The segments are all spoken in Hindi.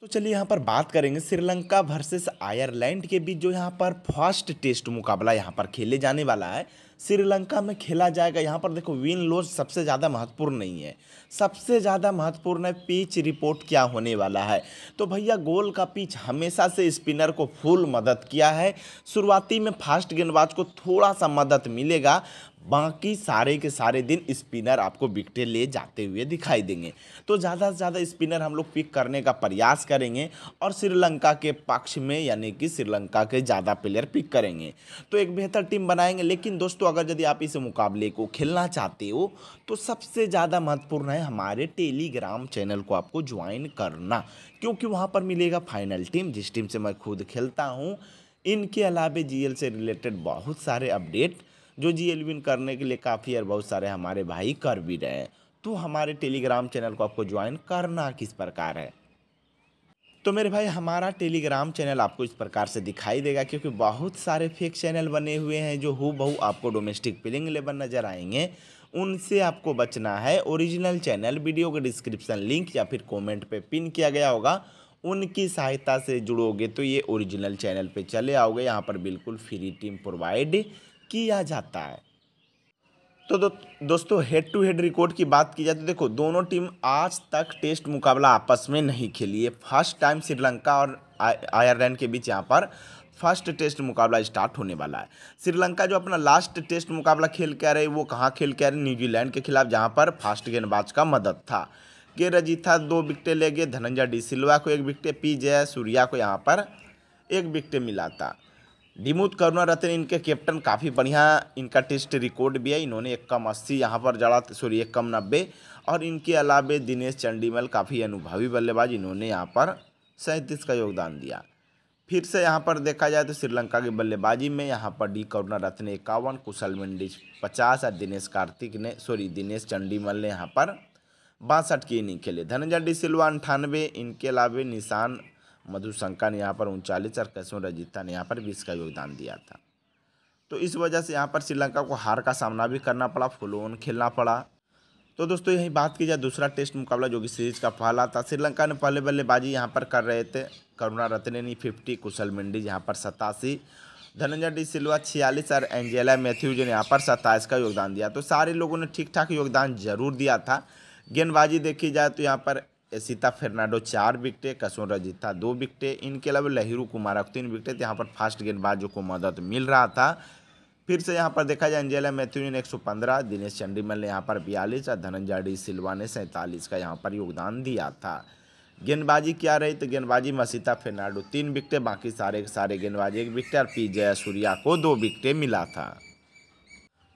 तो चलिए यहाँ पर बात करेंगे श्रीलंका वर्सेस आयरलैंड के बीच जो यहाँ पर फर्स्ट टेस्ट मुकाबला यहाँ पर खेले जाने वाला है श्रीलंका में खेला जाएगा यहाँ पर देखो विन लॉस सबसे ज़्यादा महत्वपूर्ण नहीं है सबसे ज़्यादा महत्वपूर्ण है पिच रिपोर्ट क्या होने वाला है तो भैया गोल का पिच हमेशा से स्पिनर को फुल मदद किया है शुरुआती में फास्ट गेंदबाज को थोड़ा सा मदद मिलेगा बाकी सारे के सारे दिन स्पिनर आपको विकटें ले जाते हुए दिखाई देंगे तो ज़्यादा से ज़्यादा स्पिनर हम लोग पिक करने का प्रयास करेंगे और श्रीलंका के पक्ष में यानी कि श्रीलंका के ज़्यादा प्लेयर पिक करेंगे तो एक बेहतर टीम बनाएंगे लेकिन दोस्तों अगर यदि आप इस मुकाबले को खेलना चाहते हो तो सबसे ज़्यादा महत्वपूर्ण है हमारे टेलीग्राम चैनल को आपको ज्वाइन करना क्योंकि वहाँ पर मिलेगा फाइनल टीम जिस टीम से मैं खुद खेलता हूँ इनके अलावा जीएल से रिलेटेड बहुत सारे अपडेट जो जी एलविन करने के लिए काफ़ी और बहुत सारे हमारे भाई कर भी रहे हैं तो हमारे टेलीग्राम चैनल को आपको ज्वाइन करना किस प्रकार है तो मेरे भाई हमारा टेलीग्राम चैनल आपको इस प्रकार से दिखाई देगा क्योंकि बहुत सारे फेक चैनल बने हुए हैं जो हु बहु आपको डोमेस्टिक पिलिंग लेवल नज़र आएंगे उनसे आपको बचना है ओरिजिनल चैनल वीडियो के डिस्क्रिप्शन लिंक या फिर कमेंट पे पिन किया गया होगा उनकी सहायता से जुड़ोगे तो ये ओरिजिनल चैनल पर चले आओगे यहाँ पर बिल्कुल फ्री टीम प्रोवाइड किया जाता है तो दो, दोस्तों हेड टू हेड रिकॉर्ड की बात की जाए तो देखो दोनों टीम आज तक टेस्ट मुकाबला आपस में नहीं खेली है फर्स्ट टाइम श्रीलंका और आयरलैंड के बीच यहाँ पर फर्स्ट टेस्ट मुकाबला स्टार्ट होने वाला है श्रीलंका जो अपना लास्ट टेस्ट मुकाबला खेल के आ रही वो कहाँ खेल के आ रही न्यूजीलैंड के खिलाफ जहाँ पर फास्ट गेंदबाज का मदद था के रजीथा दो विकटें ले गए धनंजय डी सिल्वा को एक विकटें पी जय सूर्या को यहाँ पर एक विकटें मिला था करुणा रतन इनके कैप्टन काफ़ी बढ़िया इनका टेस्ट रिकॉर्ड भी है इन्होंने एक कम अस्सी यहाँ पर जड़ा सॉरी एक कम नब्बे और इनके अलावे दिनेश चंडीमल काफ़ी अनुभवी बल्लेबाज इन्होंने यहाँ पर सैंतीस का योगदान दिया फिर से यहाँ पर देखा जाए तो श्रीलंका की बल्लेबाजी में यहाँ पर डी करुणारत्न इक्यावन कुशल मंडिज पचास और दिनेश कार्तिक ने सॉरी दिनेश चंडीमल ने यहाँ पर बासठ की इनिंग खेले धनंजय डी सिल्वा अंठानवे इनके अलावे निशान मधुशंका ने यहाँ पर उनचालीस और कैसुन रजिता ने यहाँ पर बीस का योगदान दिया था तो इस वजह से यहाँ पर श्रीलंका को हार का सामना भी करना पड़ा फुलोन खेलना पड़ा तो दोस्तों यही बात की जाए दूसरा टेस्ट मुकाबला जो कि सीरीज का पहला था श्रीलंका ने पहले बल्लेबाजी यहाँ पर कर रहे थे करुणा रत्ने फिफ्टी कुशल मिंडीज यहाँ पर सतासी धनंजय डी सिल्वा छियालीस और एंजेला मैथ्यूज ने यहाँ पर सत्ताईस का योगदान दिया तो सारे लोगों ने ठीक ठाक योगदान जरूर दिया था गेंदबाजी देखी जाए तो यहाँ पर सीता फर्नांडो चार विकटें कसोन रजिता दो विकटें इनके अलावा लहिरू कुमार तीन विकटें यहाँ पर फास्ट गेंदबाजों को मदद मिल रहा था फिर से यहाँ पर देखा जाए अंजेला मैथ्यू ने 115 दिनेश चंडीमल ने यहाँ पर बयालीस और धनंजय सिल्वा ने सैंतालीस का यहाँ पर योगदान दिया था गेंदबाजी क्या रही तो गेंदबाजी मसीता फेर्नाडो तीन विकटें बाकी सारे सारे गेंदबाजी एक विकटें और पी जया सूर्या को दो विकटें मिला था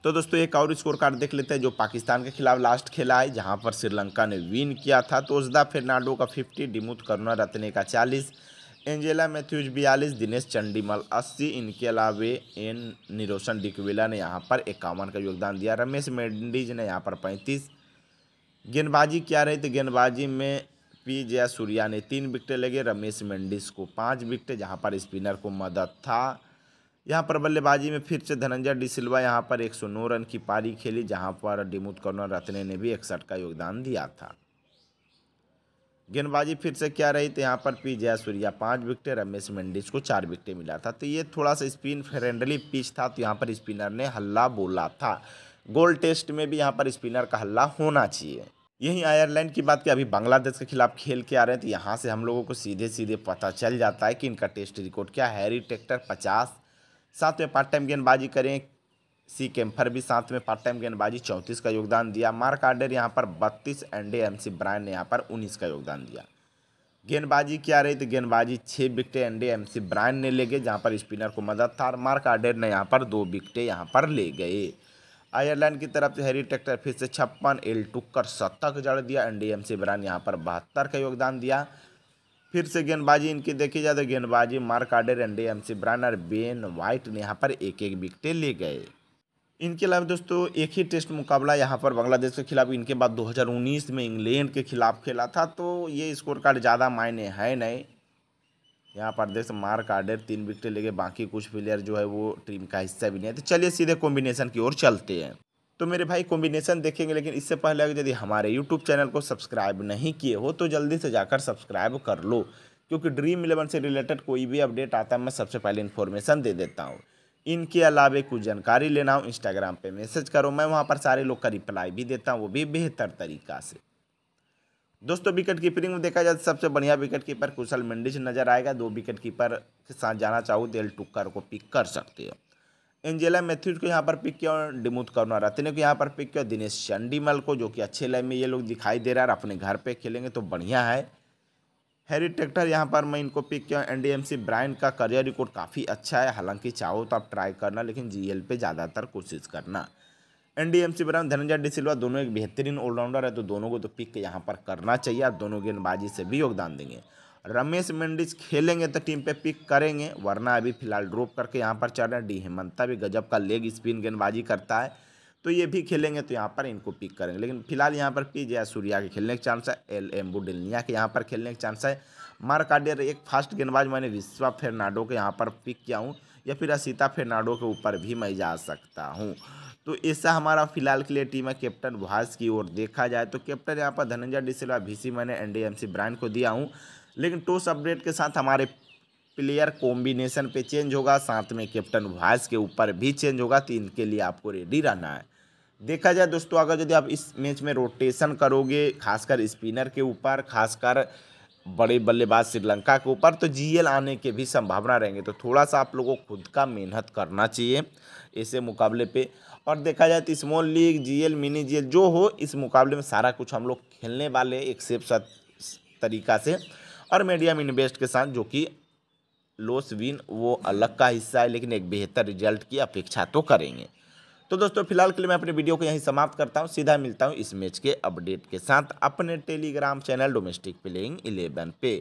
तो दोस्तों एक और स्कोर कार्ड देख लेते हैं जो पाकिस्तान के खिलाफ लास्ट खेला है जहां पर श्रीलंका ने विन किया था तो उसदा फर्नाडो का 50 डिमुथ करुणा रत्ने का 40 एंजेला मैथ्यूज बयालीस दिनेश चंडीमल अस्सी इनके अलावे एन निरोशन डिकविला ने यहाँ पर इक्यावन का योगदान दिया रमेश मेडिज ने यहाँ पर पैंतीस गेंदबाजी क्या रही तो गेंदबाजी में पी जया सूर्या ने तीन विकटें लगे रमेश मेंडिस को पाँच विकटें जहाँ पर स्पिनर को मदद था यहाँ पर बल्लेबाजी में फिर से धनंजय डी सिल्वा यहाँ पर 109 रन की पारी खेली जहाँ पर डिमुत कर्नर रत्ने ने भी इकसठ का योगदान दिया था गेंदबाजी फिर से क्या रही तो यहाँ पर पी सूर्या पाँच विकेट रमेश मेंडिस को चार विकेट मिला था तो ये थोड़ा सा स्पिन फ्रेंडली पिच था तो यहाँ पर स्पिनर ने हल्ला बोला था गोल टेस्ट में भी यहाँ पर स्पिनर का हल्ला होना चाहिए यहीं आयरलैंड की बात की अभी बांग्लादेश के खिलाफ खेल के आ रहे हैं तो यहाँ से हम लोगों को सीधे सीधे पता चल जाता है कि इनका टेस्ट रिकॉर्ड क्या हैरी टेक्टर पचास साथ में पार्ट टाइम गेंदबाजी करें सी कैम्फर भी साथ में पार्ट टाइम गेंदबाजी चौंतीस का योगदान दिया मार्क आर्डर यहाँ पर बत्तीस एंडे एम सी ब्रायन ने यहाँ पर उन्नीस का योगदान दिया गेंदबाजी क्या रही तो गेंदबाजी छः विकटे एंडे एम सी ब्रायन ने ले गए जहाँ पर स्पिनर को मदद था और मार्क आर्डर ने यहाँ पर दो विकटे यहाँ पर ले गए आयरलैंड की तरफ से हैरी ट्रैक्टर फिर से छप्पन एल टुक्कर सत्तर का जड़ दिया Andy McBrine यहाँ पर बहत्तर का योगदान दिया फिर से गेंदबाजी इनकी देखी जाए तो गेंदबाजी Mark Adair and McBrine Ben White ने यहाँ पर एक एक विकटें ले गए इनके अलावा दोस्तों एक ही टेस्ट मुकाबला यहाँ पर बांग्लादेश के खिलाफ इनके बाद 2019 में इंग्लैंड के खिलाफ खेला था तो ये स्कोर कार्ड ज़्यादा मायने है नहीं यहाँ पर देख मार्क आर्डर तीन विकेट गए बाकी कुछ प्लेयर जो है वो टीम का हिस्सा भी नहीं है तो चलिए सीधे कॉम्बिनेशन की ओर चलते हैं तो मेरे भाई कॉम्बिनेशन देखेंगे लेकिन इससे पहले अगर यदि हमारे यूट्यूब चैनल को सब्सक्राइब नहीं किए हो तो जल्दी से जाकर सब्सक्राइब कर लो क्योंकि ड्रीम इलेवन से रिलेटेड कोई भी अपडेट आता है मैं सबसे पहले इन्फॉर्मेशन दे देता हूँ इनके अलावा कुछ जानकारी लेना हो इंस्टाग्राम पर मैसेज करो मैं वहाँ पर सारे लोग का रिप्लाई भी देता हूँ वो भी बेहतर तरीका से दोस्तों विकेट कीपरिंग में देखा जाए तो सबसे बढ़िया विकेट कीपर कुशल मंडिज नजर आएगा दो विकेट कीपर के साथ जाना चाहो दिल टुक्कर को पिक कर सकते हो एंजेला मैथ्यूज को यहाँ पर पिक किया और डिमूथ करना रत्ने को यहाँ पर पिक किया दिनेश चंडीमल को जो कि अच्छे लाइन में ये लोग दिखाई दे रहा है अपने घर पे खेलेंगे तो बढ़िया है हैरी ट्रैक्टर यहाँ पर मैं इनको पिक किया एनडीएमसी ब्रांड का करियर रिकॉर्ड काफ़ी अच्छा है हालांकि चाहो तो आप ट्राई करना लेकिन एल पे ज़्यादातर कोशिश करना एनडीएमसी ब्रांड धनंजय डी सिल्वा दोनों एक बेहतरीन ऑलराउंडर है तो दोनों को तो पिक यहाँ पर करना चाहिए आप दोनों गेंदबाजी से भी योगदान देंगे रमेश मेंडिस खेलेंगे तो टीम पे पिक करेंगे वरना अभी फिलहाल ड्रॉप करके यहाँ पर चल रहे हैं डी हेमंता भी गजब का लेग स्पिन गेंदबाजी करता है तो ये भी खेलेंगे तो यहाँ पर इनको पिक करेंगे लेकिन फिलहाल यहाँ पर पी जया सूर्या के खेलने के चांस है एल एम बुडिलिया के यहाँ पर खेलने के चांस है मार्काडियर एक फास्ट गेंदबाज मैंने विश्वा फेरनाडो के यहाँ पर पिक किया हूँ या फिर असिता फेरनाडो के ऊपर भी मैं जा सकता हूँ तो ऐसा हमारा फिलहाल के लिए टीम है कैप्टन भास की ओर देखा जाए तो कैप्टन यहाँ पर धनंजय डिसलवा भी मैंने एन ब्रांड को दिया हूँ लेकिन टोस अपडेट के साथ हमारे प्लेयर कॉम्बिनेशन पे चेंज होगा साथ में कैप्टन वाइस के ऊपर भी चेंज होगा तो इनके लिए आपको रेडी रहना है देखा जाए दोस्तों अगर यदि आप इस मैच में रोटेशन करोगे खासकर स्पिनर के ऊपर खासकर बड़े बल्लेबाज श्रीलंका के ऊपर तो जीएल आने के भी संभावना रहेंगे तो थोड़ा सा आप लोगों को खुद का मेहनत करना चाहिए ऐसे मुकाबले पे और देखा जाए तो small league GL mini GL जो हो इस मुकाबले में सारा कुछ हम लोग खेलने वाले एक सेफ तरीका से और मीडियम इन्वेस्ट के साथ जो कि लॉस विन वो अलग का हिस्सा है लेकिन एक बेहतर रिजल्ट की अपेक्षा तो करेंगे तो दोस्तों फिलहाल के लिए मैं अपने वीडियो को यहीं समाप्त करता हूँ सीधा मिलता हूँ इस मैच के अपडेट के साथ अपने टेलीग्राम चैनल डोमेस्टिक प्लेइंग 11 पे